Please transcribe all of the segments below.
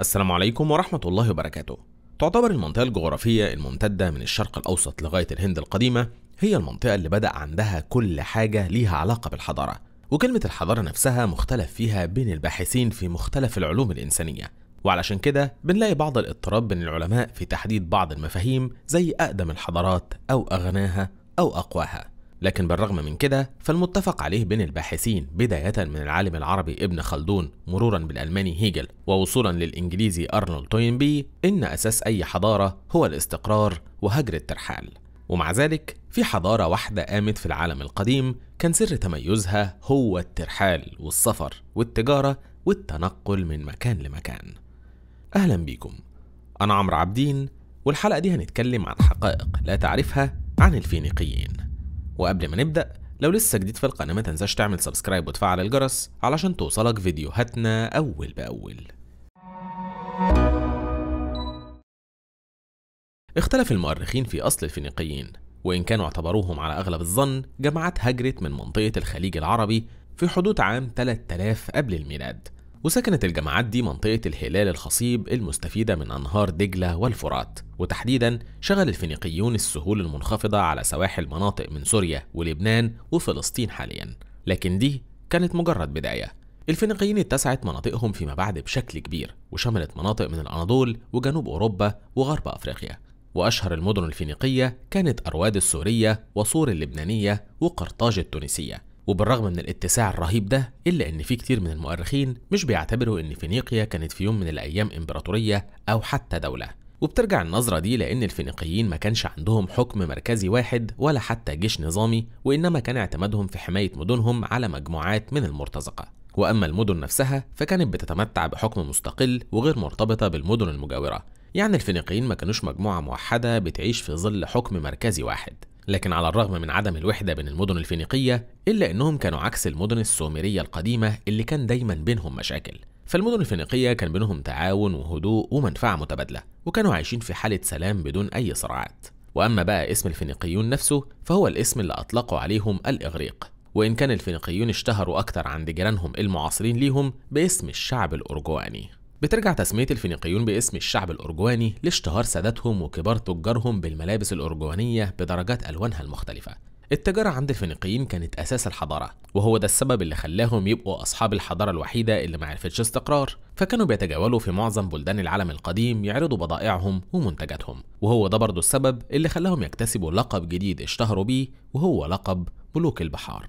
السلام عليكم ورحمة الله وبركاته. تعتبر المنطقة الجغرافية الممتدة من الشرق الأوسط لغاية الهند القديمة هي المنطقة اللي بدأ عندها كل حاجة ليها علاقة بالحضارة، وكلمة الحضارة نفسها مختلف فيها بين الباحثين في مختلف العلوم الإنسانية، وعلشان كده بنلاقي بعض الاضطراب بين العلماء في تحديد بعض المفاهيم زي أقدم الحضارات أو أغناها أو أقواها. لكن بالرغم من كده فالمتفق عليه بين الباحثين بداية من العالم العربي ابن خلدون مرورا بالألماني هيجل ووصولا للإنجليزي أرنولد توينبي إن أساس أي حضارة هو الاستقرار وهجر الترحال ومع ذلك في حضارة واحدة قامت في العالم القديم كان سر تميزها هو الترحال والسفر والتجارة والتنقل من مكان لمكان أهلا بيكم أنا عمرو عبدين والحلقة دي هنتكلم عن حقائق لا تعرفها عن الفينيقيين وقبل ما نبدأ لو لسه جديد في القناة ما تنساش تعمل سبسكرايب وتفعل الجرس علشان توصلك فيديوهاتنا أول بأول اختلف المؤرخين في أصل الفينيقيين وإن كانوا اعتبروهم على أغلب الظن جماعات هجرت من منطقة الخليج العربي في حدود عام 3000 قبل الميلاد وسكنت الجماعات دي منطقة الهلال الخصيب المستفيدة من أنهار دجلة والفرات وتحديدا شغل الفينيقيون السهول المنخفضة على سواحل مناطق من سوريا ولبنان وفلسطين حاليا لكن دي كانت مجرد بداية الفينيقيين اتسعت مناطقهم فيما بعد بشكل كبير وشملت مناطق من الأناضول وجنوب أوروبا وغرب أفريقيا وأشهر المدن الفينيقية كانت أرواد السورية وصور اللبنانية وقرطاج التونسية وبالرغم من الاتساع الرهيب ده إلا إن في كتير من المؤرخين مش بيعتبروا إن فينيقيا كانت في يوم من الأيام إمبراطورية أو حتى دولة وبترجع النظرة دي لأن الفينيقيين ما كانش عندهم حكم مركزي واحد ولا حتى جيش نظامي وإنما كان اعتمادهم في حماية مدنهم على مجموعات من المرتزقة وأما المدن نفسها فكانت بتتمتع بحكم مستقل وغير مرتبطة بالمدن المجاورة يعني الفينيقيين ما كانوش مجموعة موحدة بتعيش في ظل حكم مركزي واحد لكن على الرغم من عدم الوحدة بين المدن الفينيقية إلا أنهم كانوا عكس المدن السومرية القديمة اللي كان دايما بينهم مشاكل فالمدن الفينيقية كان بينهم تعاون وهدوء ومنفعة متبادلة وكانوا عايشين في حالة سلام بدون أي صراعات وأما بقى اسم الفينيقيون نفسه فهو الاسم اللي أطلقوا عليهم الإغريق وإن كان الفينيقيون اشتهروا أكتر عند جيرانهم المعاصرين ليهم باسم الشعب الأرجواني بترجع تسمية الفينيقيون باسم الشعب الأرجواني لاشتهار ساداتهم وكبار تجارهم بالملابس الأرجوانية بدرجات ألوانها المختلفة التجارة عند الفينيقيين كانت أساس الحضارة وهو ده السبب اللي خلاهم يبقوا أصحاب الحضارة الوحيدة اللي معرفتش استقرار فكانوا بيتجولوا في معظم بلدان العالم القديم يعرضوا بضائعهم ومنتجاتهم وهو ده برضه السبب اللي خلاهم يكتسبوا لقب جديد اشتهروا بيه وهو لقب ملوك البحار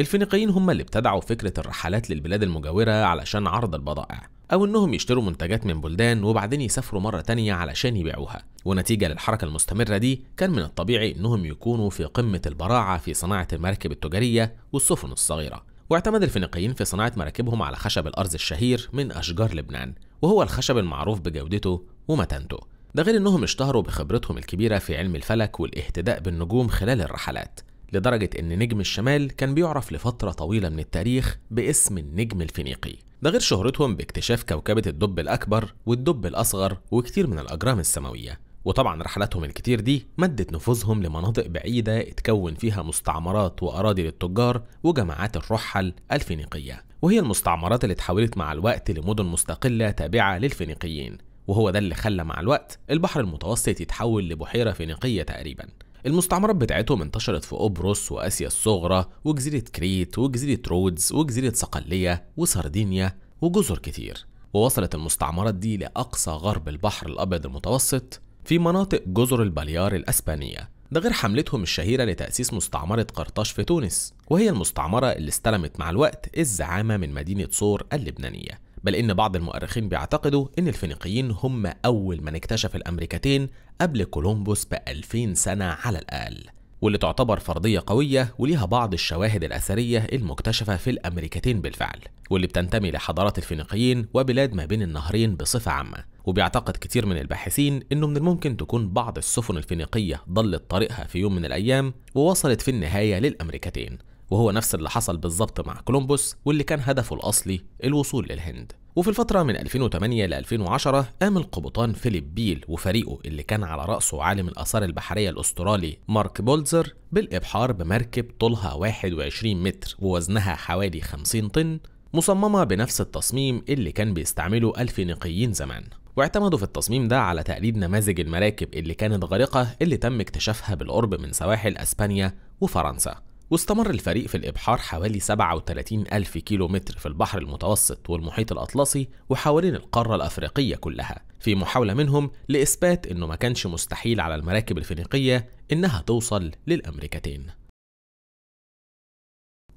الفينيقيين هم اللي ابتدعوا فكرة الرحلات للبلاد المجاورة علشان عرض البضائع أو إنهم يشتروا منتجات من بلدان وبعدين يسافروا مرة تانية علشان يبيعوها ونتيجة للحركة المستمرة دي كان من الطبيعي إنهم يكونوا في قمة البراعة في صناعة المراكب التجارية والسفن الصغيرة واعتمد الفينيقيين في صناعة مراكبهم على خشب الأرز الشهير من أشجار لبنان وهو الخشب المعروف بجودته ومتانته ده غير إنهم اشتهروا بخبرتهم الكبيرة في علم الفلك والاهتداء بالنجوم خلال الرحلات لدرجة إن نجم الشمال كان بيعرف لفترة طويلة من التاريخ باسم النجم الفينيقي ده غير شهرتهم باكتشاف كوكبة الدب الأكبر والدب الأصغر وكتير من الأجرام السماوية وطبعا رحلاتهم الكتير دي مدت نفوذهم لمناطق بعيدة اتكون فيها مستعمرات وأراضي للتجار وجماعات الرحل الفينيقية وهي المستعمرات اللي اتحولت مع الوقت لمدن مستقلة تابعة للفينيقيين وهو ده اللي خلى مع الوقت البحر المتوسط يتحول لبحيرة فينيقية تقريبا المستعمرات بتاعتهم انتشرت في قبرص وآسيا الصغرى وجزيرة كريت وجزيرة رودز وجزيرة صقلية وسردينيا وجزر كتير ووصلت المستعمرات دي لأقصى غرب البحر الأبيض المتوسط في مناطق جزر البليار الأسبانية ده غير حملتهم الشهيرة لتأسيس مستعمرة قرطاج في تونس وهي المستعمرة اللي استلمت مع الوقت الزعامة من مدينة صور اللبنانية بل إن بعض المؤرخين بيعتقدوا إن الفينيقيين هم أول من اكتشف الأمريكتين قبل كولومبوس بألفين سنة على الأقل واللي تعتبر فرضية قوية وليها بعض الشواهد الأثرية المكتشفة في الأمريكتين بالفعل واللي بتنتمي لحضارات الفينيقيين وبلاد ما بين النهرين بصفة عامة وبيعتقد كتير من الباحثين إنه من الممكن تكون بعض السفن الفينيقية ضلت طريقها في يوم من الأيام ووصلت في النهاية للأمريكتين وهو نفس اللي حصل بالظبط مع كولومبوس واللي كان هدفه الأصلي الوصول للهند وفي الفترة من 2008 ل 2010 قام القبطان فيليب بيل وفريقه اللي كان على رأسه عالم الآثار البحرية الأسترالي مارك بولزر بالإبحار بمركب طولها 21 متر ووزنها حوالي 50 طن مصممة بنفس التصميم اللي كان بيستعمله الفينيقيين زمان واعتمدوا في التصميم ده على تقليد نماذج المراكب اللي كانت غارقة اللي تم اكتشافها بالقرب من سواحل أسبانيا وفرنسا واستمر الفريق في الإبحار حوالي 37 ألف متر في البحر المتوسط والمحيط الأطلسي وحوالين القارة الأفريقية كلها في محاولة منهم لإثبات أنه ما كانش مستحيل على المراكب الفينيقية أنها توصل للأمريكتين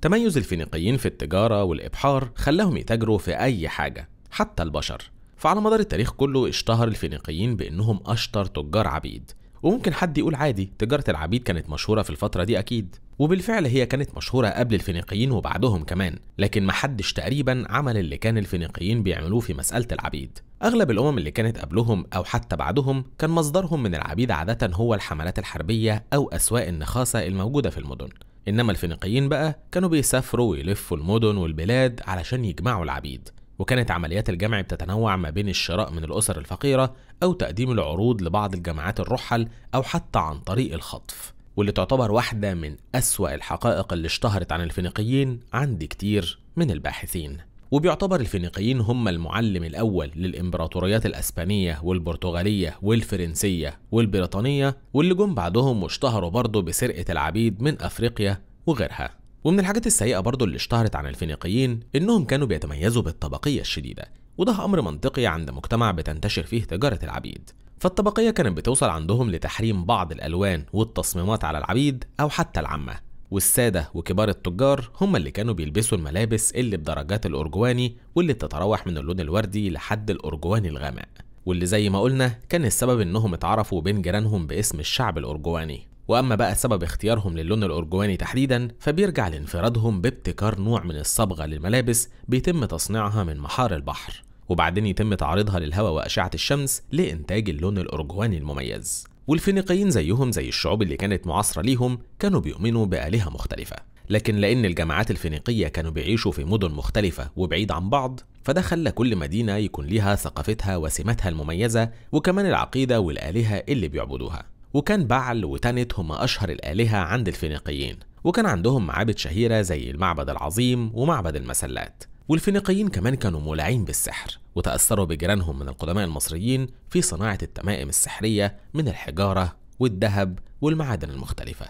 تميز الفينيقيين في التجارة والإبحار خلاهم يتاجروا في أي حاجة حتى البشر فعلى مدار التاريخ كله اشتهر الفينيقيين بأنهم أشطر تجار عبيد وممكن حد يقول عادي تجارة العبيد كانت مشهورة في الفترة دي أكيد وبالفعل هي كانت مشهورة قبل الفينيقيين وبعدهم كمان لكن محدش تقريبا عمل اللي كان الفينيقيين بيعملوه في مسألة العبيد أغلب الأمم اللي كانت قبلهم أو حتى بعدهم كان مصدرهم من العبيد عادة هو الحملات الحربية أو أسواق النخاسة الموجودة في المدن إنما الفينيقيين بقى كانوا بيسافروا ويلفوا المدن والبلاد علشان يجمعوا العبيد وكانت عمليات الجمع بتتنوع ما بين الشراء من الأسر الفقيرة أو تقديم العروض لبعض الجماعات الرحل أو حتى عن طريق الخطف واللي تعتبر واحدة من أسوأ الحقائق اللي اشتهرت عن الفينيقيين عند كتير من الباحثين وبيعتبر الفينيقيين هم المعلم الأول للإمبراطوريات الأسبانية والبرتغالية والفرنسية والبريطانية واللي جم بعدهم واشتهروا برضه بسرقة العبيد من أفريقيا وغيرها ومن الحاجات السيئة برضه اللي اشتهرت عن الفينيقيين إنهم كانوا بيتميزوا بالطبقية الشديدة وده أمر منطقي عند مجتمع بتنتشر فيه تجارة العبيد فالطبقية كانت بتوصل عندهم لتحريم بعض الألوان والتصميمات على العبيد أو حتى العامة والسادة وكبار التجار هم اللي كانوا بيلبسوا الملابس اللي بدرجات الأرجواني واللي بتتراوح من اللون الوردي لحد الأرجواني الغامق واللي زي ما قلنا كان السبب إنهم اتعرفوا بين جيرانهم باسم الشعب الأرجواني وأما بقى سبب اختيارهم للون الأرجواني تحديدا فبيرجع لانفرادهم بابتكار نوع من الصبغة للملابس بيتم تصنيعها من محار البحر وبعدين يتم تعريضها للهواء وأشعة الشمس لإنتاج اللون الأرجواني المميز والفينيقيين زيهم زي الشعوب اللي كانت معاصرة ليهم كانوا بيؤمنوا بآلهة مختلفة لكن لأن الجماعات الفينيقية كانوا بيعيشوا في مدن مختلفة وبعيد عن بعض فده خلى كل مدينة يكون ليها ثقافتها وسماتها المميزة وكمان العقيدة والآلهة اللي بيعبدوها وكان بعل وتانت هما أشهر الآلهة عند الفينيقيين وكان عندهم معابد شهيرة زي المعبد العظيم ومعبد المسلات والفينيقيين كمان كانوا مولعين بالسحر وتأثروا بجيرانهم من القدماء المصريين في صناعة التمائم السحرية من الحجارة والذهب والمعادن المختلفة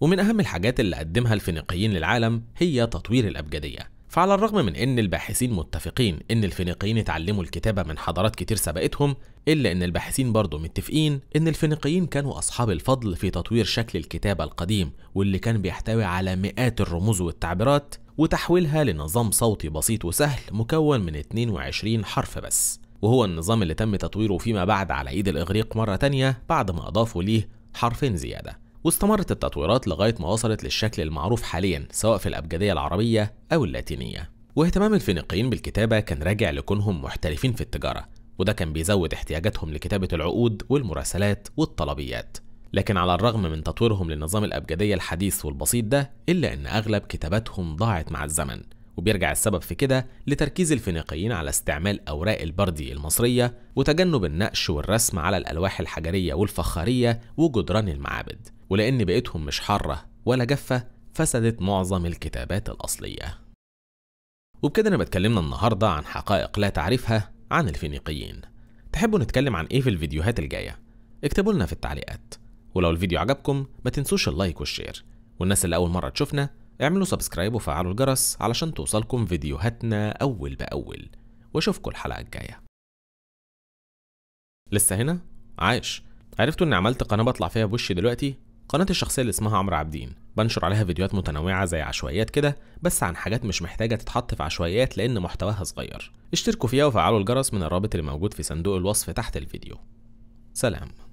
ومن أهم الحاجات اللي قدمها الفينيقيين للعالم هي تطوير الأبجدية فعلى الرغم من أن الباحثين متفقين أن الفينيقيين اتعلموا الكتابة من حضارات كتير سبقتهم إلا أن الباحثين برضه متفقين أن الفينيقيين كانوا أصحاب الفضل في تطوير شكل الكتابة القديم واللي كان بيحتوي على مئات الرموز والتعبيرات وتحويلها لنظام صوتي بسيط وسهل مكون من 22 حرف بس وهو النظام اللي تم تطويره فيما بعد على ايد الاغريق مره تانيه بعد ما اضافوا ليه حرفين زياده واستمرت التطويرات لغاية ما وصلت للشكل المعروف حاليا سواء في الأبجدية العربية أو اللاتينية واهتمام الفينيقيين بالكتابة كان راجع لكونهم محترفين في التجارة وده كان بيزود احتياجاتهم لكتابة العقود والمراسلات والطلبيات لكن على الرغم من تطويرهم للنظام الأبجدية الحديث والبسيط ده إلا أن أغلب كتاباتهم ضاعت مع الزمن وبيرجع السبب في كده لتركيز الفينيقيين على استعمال أوراق البردي المصرية وتجنب النقش والرسم على الألواح الحجرية والفخارية وجدران المعابد ولأن بقيتهم مش حارة ولا جافة فسدت معظم الكتابات الأصلية وبكده أنا بتكلمنا النهاردة عن حقائق لا تعرفها عن الفينيقيين تحبوا نتكلم عن ايه في الفيديوهات الجاية اكتبوا لنا في التعليقات ولو الفيديو عجبكم ما تنسوش اللايك والشير والناس اللي أول مرة تشوفنا اعملوا سبسكرايب وفعلوا الجرس علشان توصلكم فيديوهاتنا أول بأول واشوفكم الحلقة الجاية لسه هنا؟ عايش عرفتوا اني عملت قناة بطلع فيها بوشي دلوقتي؟ قناة الشخصية اللي اسمها عمرو عابدين بنشر عليها فيديوهات متنوعة زي عشوائيات كده بس عن حاجات مش محتاجة تتحط في عشوائيات لأن محتواها صغير اشتركوا فيها وفعلوا الجرس من الرابط اللي موجود في صندوق الوصف تحت الفيديو سلام